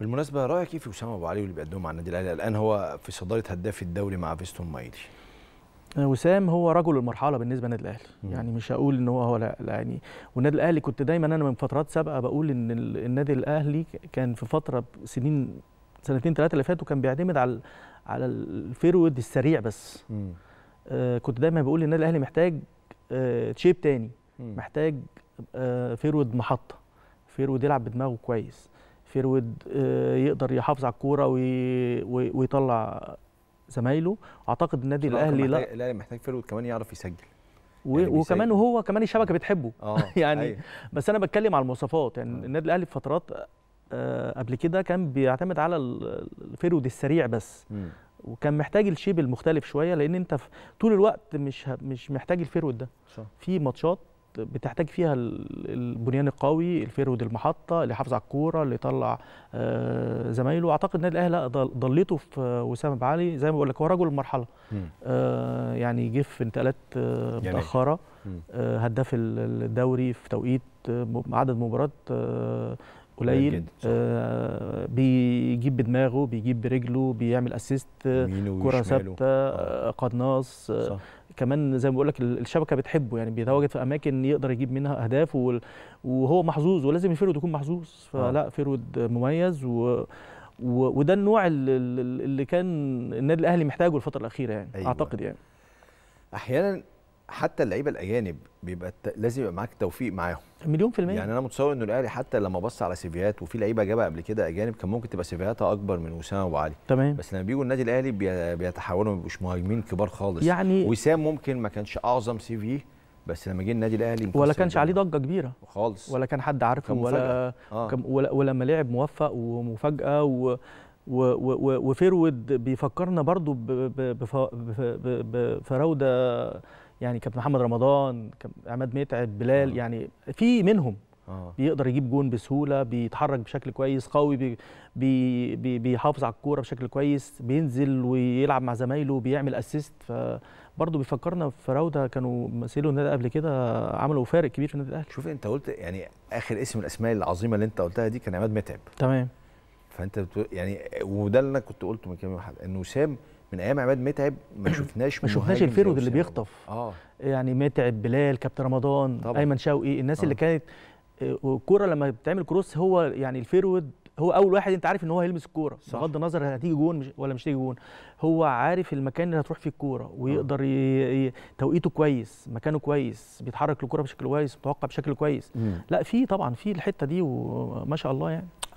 بالمناسبه رايك ايه في اسامه ابو علي واللي بيقدمه مع النادي الاهلي الان هو في صداره هداف الدوري مع فيستون مايلي وسام هو رجل المرحله بالنسبه للنادي الاهلي يعني مش هقول ان هو هو لا, لا يعني والنادي الاهلي كنت دايما انا من فترات سابقه بقول ان النادي الاهلي كان في فتره سنين سنتين ثلاثه اللي فاتوا كان بيعتمد على على الفيرود السريع بس آه كنت دايما بقول النادي الاهلي محتاج آه تشيب تاني محتاج آه فيرود محطه فيرود يلعب بدماغه كويس فيرود آه، يقدر يحافظ على الكوره ويطلع زمايله اعتقد النادي الاهلي لا الاهلي محتاج فيرود كمان يعرف يسجل يعني وكمان هو كمان الشبكه بتحبه آه يعني أيوه. بس انا بتكلم على المواصفات يعني آه. النادي الاهلي في فترات آه قبل كده كان بيعتمد على الفيرود السريع بس م. وكان محتاج الشيب المختلف شويه لان انت طول الوقت مش مش محتاج الفيرود ده صح. في ماتشات بتحتاج فيها البنيان القوي الفيرود المحطه اللي حافظ على الكوره اللي يطلع آه، زمايله اعتقد النادي الاهلي ضليته في وسام ابو علي زي ما بقول لك هو رجل المرحله آه، يعني جه في انتقالات آه، يعني إيه؟ متاخره هداف الدوري في توقيت عدد مباريات قليل آه بيجيب بدماغه بيجيب برجله بيعمل اسيست كره ثابته قناص آه كمان زي ما بقول لك الشبكه بتحبه يعني بيتواجد في اماكن يقدر يجيب منها اهداف وهو محظوظ ولازم الفيرود يكون محظوظ آه. فلا فيرود مميز و وده النوع اللي كان النادي الاهلي محتاجه الفتره الاخيره يعني أيوة. اعتقد يعني احيانا حتى اللعيبه الاجانب بيبقى لازم يبقى معاك توفيق معاهم مليون في المية يعني انا متصور انه الاهلي حتى لما بص على سيفيات وفي لعيبه جابها قبل كده اجانب كان ممكن تبقى سيفياتها اكبر من وسام ابو علي تمام بس لما بيجوا النادي الاهلي بيتحولوا ما بيبقوش مهاجمين كبار خالص يعني وسام ممكن ما كانش اعظم سي في بس لما جه النادي الاهلي ولا كانش يعني. عليه ضجه كبيره خالص ولا كان حد عارفه كان ولا, آه. كان ولما لعب موفق ومفاجاه و وفيرود بيفكرنا برضو بفراوده يعني كابتن محمد رمضان عماد متعب بلال آه. يعني في منهم آه. بيقدر يجيب جون بسهوله بيتحرك بشكل كويس قوي بي بي بي بيحافظ على الكوره بشكل كويس بينزل ويلعب مع زمايله بيعمل اسيست فبرضه بيفكرنا في راوده كانوا مثلوا النادي قبل كده عملوا فارق كبير في النادي الاهلي شوف انت قلت يعني اخر اسم الاسماء العظيمه اللي انت قلتها دي كان عماد متعب تمام فانت يعني وده اللي انا كنت قلته من كام يوم انه وسام من ايام عماد متعب ما شفناش ما شفناش الفيرود اللي بيخطف اه يعني متعب بلال كابتن رمضان طبعا. ايمن شوقي الناس آه. اللي كانت آه، الكوره لما بتعمل كروس هو يعني الفيرود هو اول واحد انت عارف ان هو هيلمس الكوره بغض النظر هتيجي جون مش ولا مش هتيجي جون هو عارف المكان اللي هتروح فيه الكوره آه. ويقدر ي... ي... توقيته كويس مكانه كويس بيتحرك الكوره بشكل كويس متوقع بشكل كويس مم. لا في طبعا في الحته دي وما شاء الله يعني